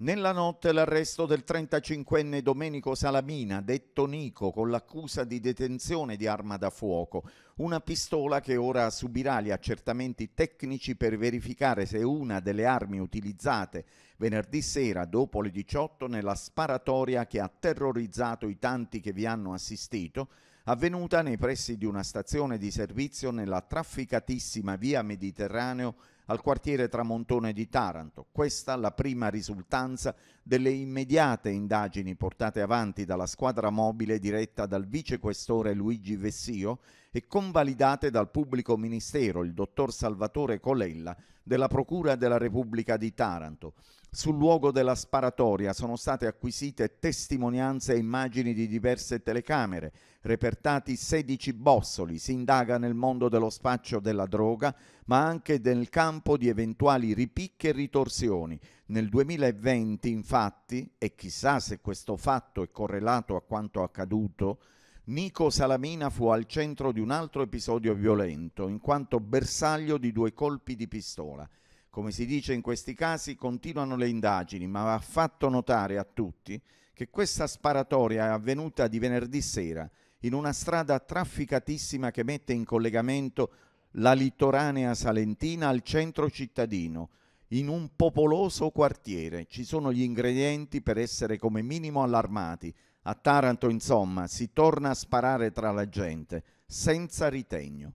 Nella notte l'arresto del 35enne Domenico Salamina, detto Nico, con l'accusa di detenzione di arma da fuoco, una pistola che ora subirà gli accertamenti tecnici per verificare se una delle armi utilizzate venerdì sera dopo le 18 nella sparatoria che ha terrorizzato i tanti che vi hanno assistito, avvenuta nei pressi di una stazione di servizio nella trafficatissima via Mediterraneo al quartiere Tramontone di Taranto. Questa la prima risultanza delle immediate indagini portate avanti dalla squadra mobile diretta dal vicequestore Luigi Vessio e convalidate dal pubblico ministero, il dottor Salvatore Colella, della Procura della Repubblica di Taranto. Sul luogo della sparatoria sono state acquisite testimonianze e immagini di diverse telecamere, repertati 16 bossoli, si indaga nel mondo dello spaccio della droga, ma anche nel campo di eventuali ripicche e ritorsioni. Nel 2020, infatti, e chissà se questo fatto è correlato a quanto accaduto, Nico Salamina fu al centro di un altro episodio violento, in quanto bersaglio di due colpi di pistola. Come si dice in questi casi, continuano le indagini, ma va fatto notare a tutti che questa sparatoria è avvenuta di venerdì sera in una strada trafficatissima che mette in collegamento la litoranea salentina al centro cittadino, in un popoloso quartiere. Ci sono gli ingredienti per essere come minimo allarmati, a Taranto, insomma, si torna a sparare tra la gente, senza ritegno.